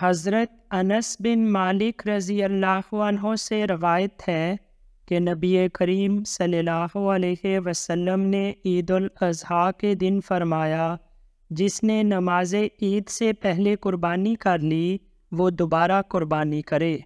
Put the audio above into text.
हज़रत अनस बिन मालिक रज़ी अल्लाह से रवायत है कि नबी करीम सल्लल्लाहु अलैहि वसल्लम ने ईद अज़हा के दिन फरमाया जिसने नमाज ईद से पहले कुर्बानी कर ली वो दोबारा कुर्बानी करे